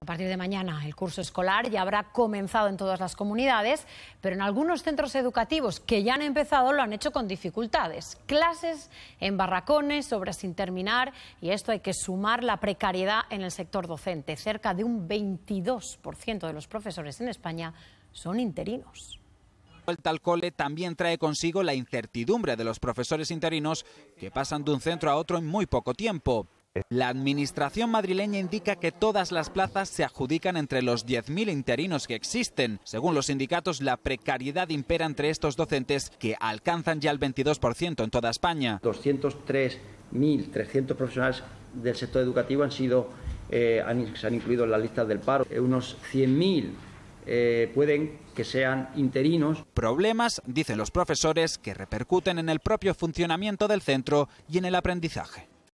A partir de mañana el curso escolar ya habrá comenzado en todas las comunidades, pero en algunos centros educativos que ya han empezado lo han hecho con dificultades. Clases en barracones, obras sin terminar y esto hay que sumar la precariedad en el sector docente. Cerca de un 22% de los profesores en España son interinos El al cole también trae consigo la incertidumbre de los profesores interinos que pasan de un centro a otro en muy poco tiempo. La administración madrileña indica que todas las plazas se adjudican entre los 10.000 interinos que existen. Según los sindicatos, la precariedad impera entre estos docentes que alcanzan ya el 22% en toda España. 203.300 profesionales del sector educativo han sido eh, se han incluido en las listas del paro. Eh, unos 100.000 eh, pueden que sean interinos. Problemas, dicen los profesores, que repercuten en el propio funcionamiento del centro y en el aprendizaje.